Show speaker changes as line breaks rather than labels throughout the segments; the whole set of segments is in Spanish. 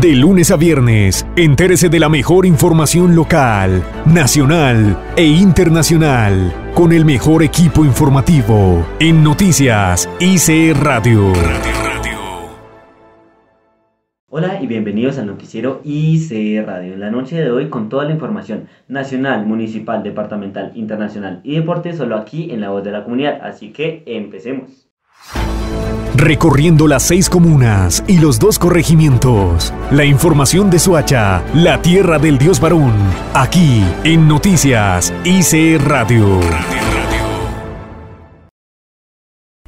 De lunes a viernes, entérese de la mejor información local, nacional e internacional con el mejor equipo informativo en Noticias IC Radio.
Hola y bienvenidos al noticiero IC Radio. En la noche de hoy con toda la información nacional, municipal, departamental, internacional y deporte solo aquí en La Voz de la Comunidad. Así que empecemos.
Recorriendo las seis comunas y los dos corregimientos, la información de Suacha, la tierra del dios varón, aquí en Noticias IC Radio.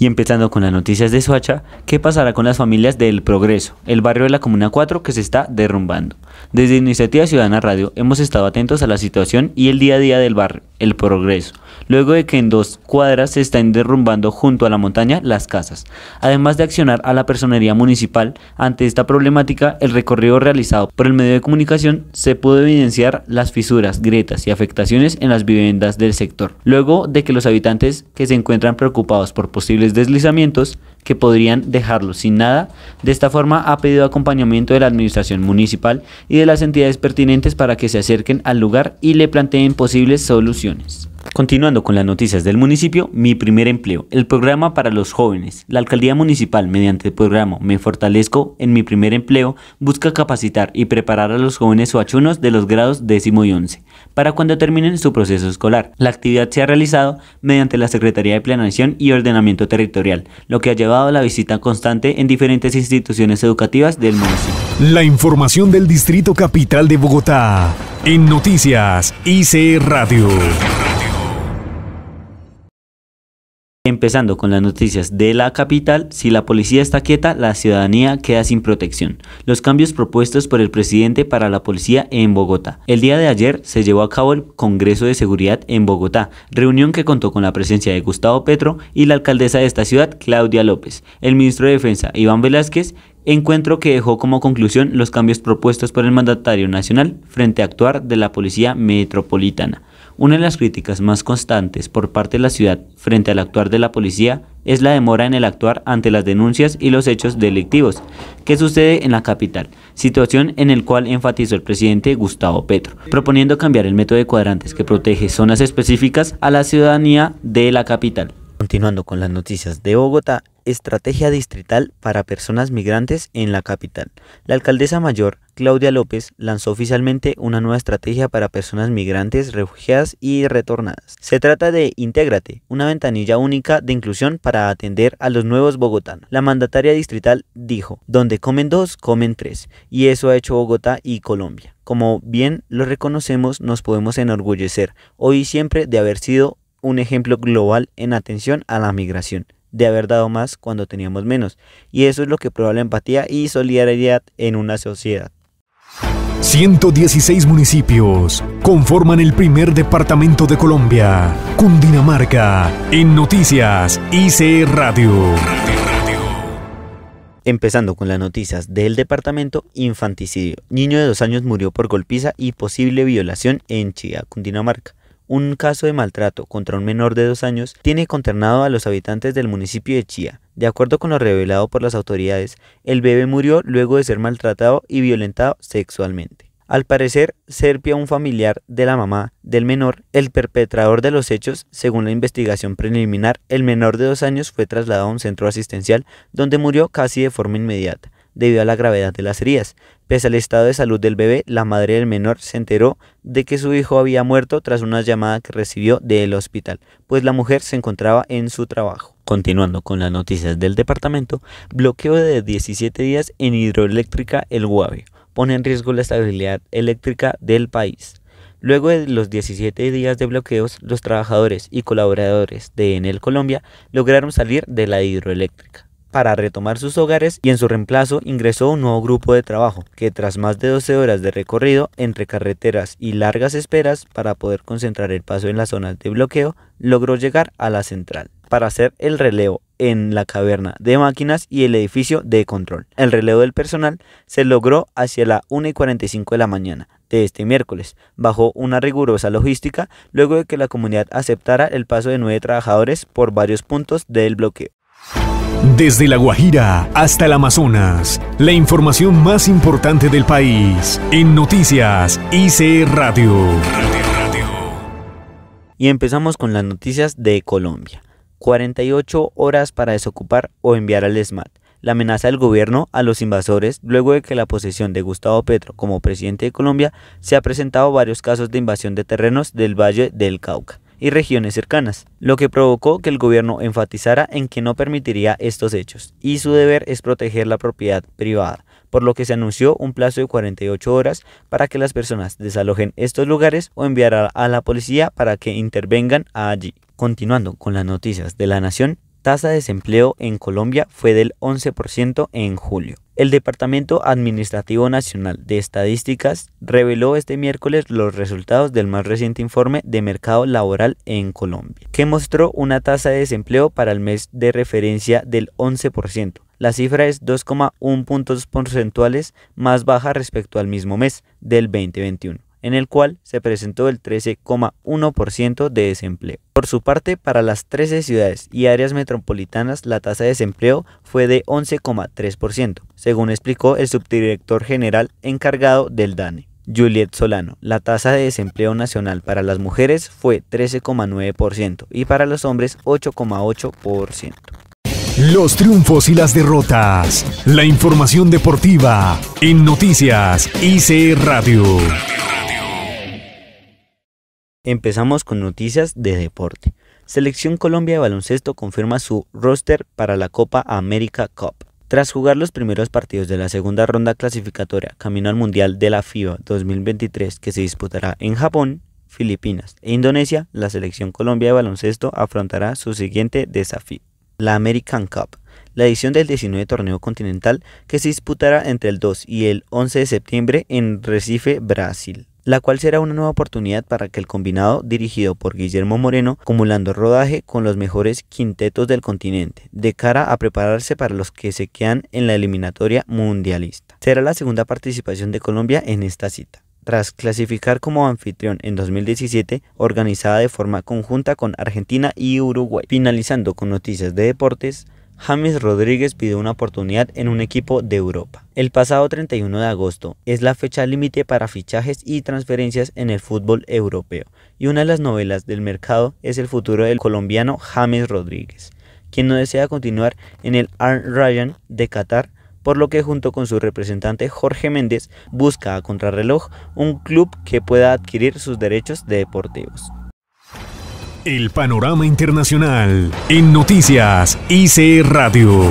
Y empezando con las noticias de Soacha, ¿qué pasará con las familias del Progreso, el barrio de la Comuna 4 que se está derrumbando? Desde Iniciativa Ciudadana Radio hemos estado atentos a la situación y el día a día del barrio, el Progreso, luego de que en dos cuadras se están derrumbando junto a la montaña las casas. Además de accionar a la personería municipal ante esta problemática, el recorrido realizado por el medio de comunicación se pudo evidenciar las fisuras, grietas y afectaciones en las viviendas del sector, luego de que los habitantes que se encuentran preocupados por posibles deslizamientos que podrían dejarlos sin nada, de esta forma ha pedido acompañamiento de la administración municipal y de las entidades pertinentes para que se acerquen al lugar y le planteen posibles soluciones. Continuando con las noticias del municipio, mi primer empleo, el programa para los jóvenes. La alcaldía municipal, mediante el programa Me Fortalezco en mi primer empleo, busca capacitar y preparar a los jóvenes oachunos de los grados décimo y once para cuando terminen su proceso escolar. La actividad se ha realizado mediante la Secretaría de Planación y Ordenamiento Territorial, lo que ha llevado a la visita constante en diferentes instituciones educativas del
municipio. La información del Distrito Capital de Bogotá en Noticias IC Radio. Empezando
con las noticias de la capital, si la policía está quieta, la ciudadanía queda sin protección. Los cambios propuestos por el presidente para la policía en Bogotá. El día de ayer se llevó a cabo el Congreso de Seguridad en Bogotá, reunión que contó con la presencia de Gustavo Petro y la alcaldesa de esta ciudad, Claudia López, el ministro de Defensa, Iván Velázquez, encuentro que dejó como conclusión los cambios propuestos por el mandatario nacional frente a actuar de la Policía Metropolitana. Una de las críticas más constantes por parte de la ciudad frente al actuar de la policía es la demora en el actuar ante las denuncias y los hechos delictivos que sucede en la capital, situación en la cual enfatizó el presidente Gustavo Petro, proponiendo cambiar el método de cuadrantes que protege zonas específicas a la ciudadanía de la capital. Continuando con las noticias de Bogotá, estrategia distrital para personas migrantes en la capital. La alcaldesa mayor Claudia López lanzó oficialmente una nueva estrategia para personas migrantes, refugiadas y retornadas. Se trata de Intégrate, una ventanilla única de inclusión para atender a los nuevos bogotanos. La mandataria distrital dijo, donde comen dos, comen tres, y eso ha hecho Bogotá y Colombia. Como bien lo reconocemos, nos podemos enorgullecer hoy y siempre de haber sido un ejemplo global en atención a la migración de haber dado más cuando teníamos menos. Y eso es lo que prueba la empatía y solidaridad en una sociedad.
116 municipios conforman el primer departamento de Colombia, Cundinamarca, en Noticias
IC Radio. Empezando con las noticias del departamento, infanticidio. Niño de dos años murió por golpiza y posible violación en Chía, Cundinamarca un caso de maltrato contra un menor de dos años tiene conternado a los habitantes del municipio de Chía, de acuerdo con lo revelado por las autoridades, el bebé murió luego de ser maltratado y violentado sexualmente. Al parecer, Serpia, un familiar de la mamá del menor, el perpetrador de los hechos, según la investigación preliminar, el menor de dos años fue trasladado a un centro asistencial donde murió casi de forma inmediata debido a la gravedad de las heridas. Pese al estado de salud del bebé, la madre del menor se enteró de que su hijo había muerto tras una llamada que recibió del hospital, pues la mujer se encontraba en su trabajo. Continuando con las noticias del departamento, bloqueo de 17 días en hidroeléctrica El Guavio pone en riesgo la estabilidad eléctrica del país. Luego de los 17 días de bloqueos, los trabajadores y colaboradores de Enel Colombia lograron salir de la hidroeléctrica para retomar sus hogares y en su reemplazo ingresó un nuevo grupo de trabajo que tras más de 12 horas de recorrido entre carreteras y largas esperas para poder concentrar el paso en las zonas de bloqueo logró llegar a la central para hacer el relevo en la caverna de máquinas y el edificio de control. El relevo del personal se logró hacia la 1 y 45 de la mañana de este miércoles, bajo una rigurosa logística, luego de que la comunidad aceptara el paso de nueve trabajadores por varios puntos del
bloqueo. Desde La Guajira hasta el Amazonas, la información más importante del país en Noticias IC Radio.
Y empezamos con las noticias de Colombia. 48 horas para desocupar o enviar al SMAT. La amenaza del gobierno a los invasores luego de que la posesión de Gustavo Petro como presidente de Colombia se ha presentado varios casos de invasión de terrenos del Valle del Cauca y regiones cercanas, lo que provocó que el gobierno enfatizara en que no permitiría estos hechos, y su deber es proteger la propiedad privada, por lo que se anunció un plazo de 48 horas para que las personas desalojen estos lugares o enviar a la policía para que intervengan allí. Continuando con las noticias de la nación, tasa de desempleo en Colombia fue del 11% en julio. El Departamento Administrativo Nacional de Estadísticas reveló este miércoles los resultados del más reciente informe de mercado laboral en Colombia, que mostró una tasa de desempleo para el mes de referencia del 11%. La cifra es 2,1 puntos porcentuales más baja respecto al mismo mes del 2021 en el cual se presentó el 13,1% de desempleo. Por su parte, para las 13 ciudades y áreas metropolitanas, la tasa de desempleo fue de 11,3%, según explicó el subdirector general encargado del DANE. Juliet Solano, la tasa de desempleo nacional para las mujeres fue 13,9% y para los hombres 8,8%.
Los triunfos y las derrotas. La información deportiva en Noticias IC Radio.
Empezamos con noticias de deporte. Selección Colombia de baloncesto confirma su roster para la Copa América Cup. Tras jugar los primeros partidos de la segunda ronda clasificatoria camino al Mundial de la FIBA 2023 que se disputará en Japón, Filipinas e Indonesia, la selección Colombia de baloncesto afrontará su siguiente desafío la American Cup, la edición del 19 torneo continental que se disputará entre el 2 y el 11 de septiembre en Recife, Brasil la cual será una nueva oportunidad para que el combinado dirigido por Guillermo Moreno acumulando rodaje con los mejores quintetos del continente, de cara a prepararse para los que se quedan en la eliminatoria mundialista. Será la segunda participación de Colombia en esta cita tras clasificar como anfitrión en 2017, organizada de forma conjunta con Argentina y Uruguay. Finalizando con noticias de deportes, James Rodríguez pidió una oportunidad en un equipo de Europa. El pasado 31 de agosto es la fecha límite para fichajes y transferencias en el fútbol europeo, y una de las novelas del mercado es el futuro del colombiano James Rodríguez, quien no desea continuar en el Arn Ryan de Qatar por lo que junto con su representante Jorge Méndez busca a contrarreloj un club que pueda adquirir sus derechos
deportivos. El panorama internacional en noticias IC Radio.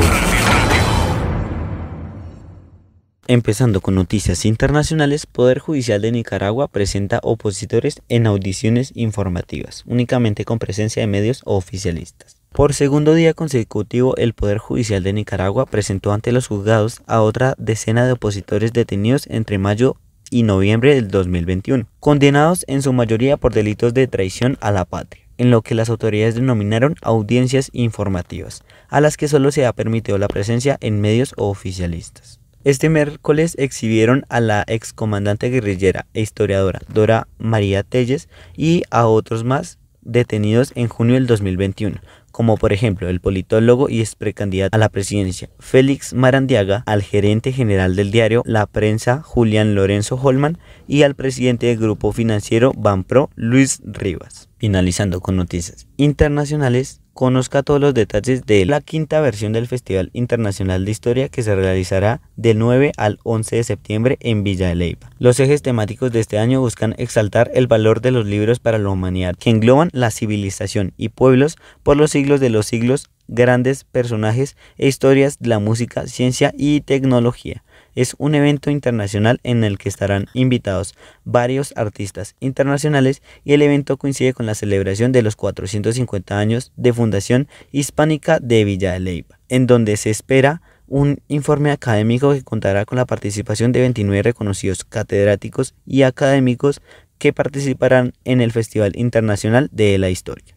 Empezando
con noticias internacionales, Poder Judicial de Nicaragua presenta opositores en audiciones informativas, únicamente con presencia de medios oficialistas. Por segundo día consecutivo, el Poder Judicial de Nicaragua presentó ante los juzgados a otra decena de opositores detenidos entre mayo y noviembre del 2021, condenados en su mayoría por delitos de traición a la patria, en lo que las autoridades denominaron audiencias informativas, a las que solo se ha permitido la presencia en medios oficialistas. Este miércoles exhibieron a la excomandante guerrillera e historiadora Dora María Telles y a otros más detenidos en junio del 2021 como por ejemplo el politólogo y ex precandidato a la presidencia Félix Marandiaga, al gerente general del diario La Prensa Julián Lorenzo Holman y al presidente del grupo financiero Banpro Luis Rivas. Finalizando con noticias internacionales, conozca todos los detalles de la quinta versión del Festival Internacional de Historia que se realizará del 9 al 11 de septiembre en Villa de Leyva. Los ejes temáticos de este año buscan exaltar el valor de los libros para la humanidad, que engloban la civilización y pueblos por los siglos de los siglos, grandes personajes e historias de la música, ciencia y tecnología. Es un evento internacional en el que estarán invitados varios artistas internacionales y el evento coincide con la celebración de los 450 años de Fundación Hispánica de Villa de Leyva, en donde se espera un informe académico que contará con la participación de 29 reconocidos catedráticos y académicos que participarán en el Festival Internacional de la Historia.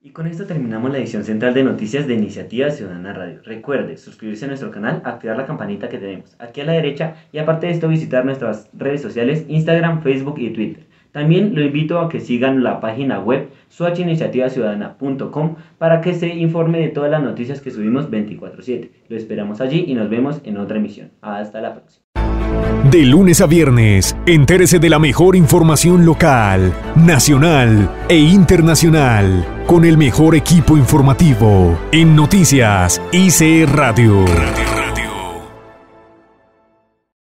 Y con esto terminamos la edición central de noticias de Iniciativa Ciudadana Radio. Recuerde suscribirse a nuestro canal, activar la campanita que tenemos aquí a la derecha y aparte de esto visitar nuestras redes sociales Instagram, Facebook y Twitter. También lo invito a que sigan la página web suachiniciativaciudadana.com para que se informe de todas las noticias que subimos 24/7. Lo esperamos allí y nos vemos en otra emisión. Hasta la próxima.
De lunes a viernes, entérese de la mejor información local, nacional e internacional con el mejor equipo informativo en Noticias IC Radio. Radio.